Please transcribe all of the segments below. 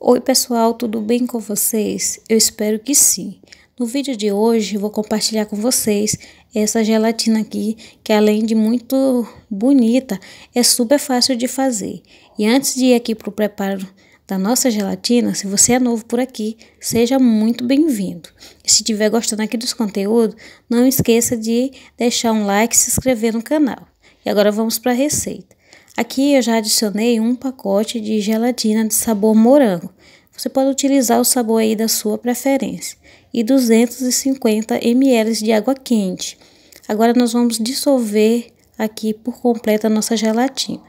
Oi pessoal, tudo bem com vocês? Eu espero que sim. No vídeo de hoje vou compartilhar com vocês essa gelatina aqui, que além de muito bonita, é super fácil de fazer. E antes de ir aqui para o preparo da nossa gelatina, se você é novo por aqui, seja muito bem-vindo. E se estiver gostando aqui dos conteúdos, não esqueça de deixar um like e se inscrever no canal. E agora vamos para a receita. Aqui eu já adicionei um pacote de gelatina de sabor morango. Você pode utilizar o sabor aí da sua preferência. E 250 ml de água quente. Agora nós vamos dissolver aqui por completo a nossa gelatina.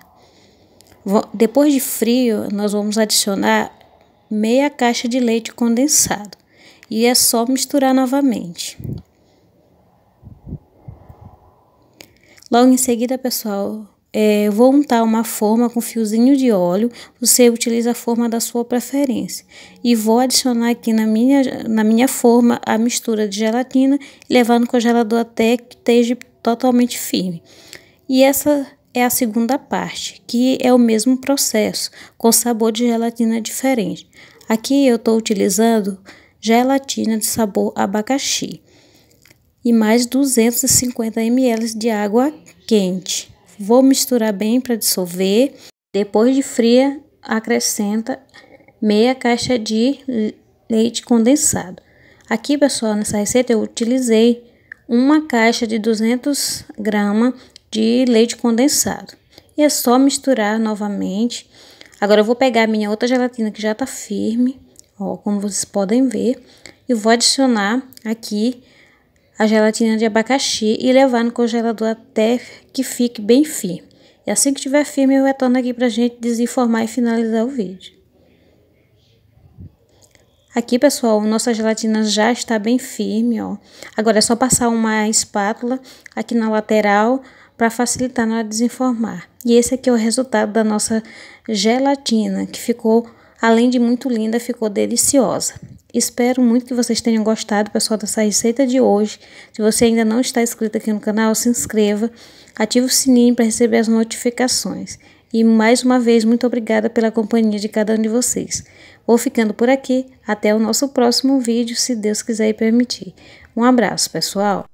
Depois de frio, nós vamos adicionar meia caixa de leite condensado. E é só misturar novamente. Logo em seguida, pessoal, é, eu vou untar uma forma com fiozinho de óleo, você utiliza a forma da sua preferência. E vou adicionar aqui na minha, na minha forma a mistura de gelatina e levar no congelador até que esteja totalmente firme. E essa é a segunda parte, que é o mesmo processo, com sabor de gelatina diferente. Aqui eu estou utilizando gelatina de sabor abacaxi e mais 250 ml de água quente. Vou misturar bem para dissolver. Depois de fria, acrescenta meia caixa de leite condensado. Aqui, pessoal, nessa receita eu utilizei uma caixa de 200 gramas de leite condensado. E é só misturar novamente. Agora eu vou pegar a minha outra gelatina que já tá firme, ó, como vocês podem ver, e vou adicionar aqui a gelatina de abacaxi e levar no congelador até que fique bem firme. E assim que estiver firme, eu retorno aqui para a gente desenformar e finalizar o vídeo. Aqui, pessoal, nossa gelatina já está bem firme, ó. Agora é só passar uma espátula aqui na lateral para facilitar na hora de desenformar. E esse aqui é o resultado da nossa gelatina, que ficou, além de muito linda, ficou deliciosa. Espero muito que vocês tenham gostado, pessoal, dessa receita de hoje. Se você ainda não está inscrito aqui no canal, se inscreva, ative o sininho para receber as notificações. E mais uma vez, muito obrigada pela companhia de cada um de vocês. Vou ficando por aqui, até o nosso próximo vídeo, se Deus quiser e permitir. Um abraço, pessoal!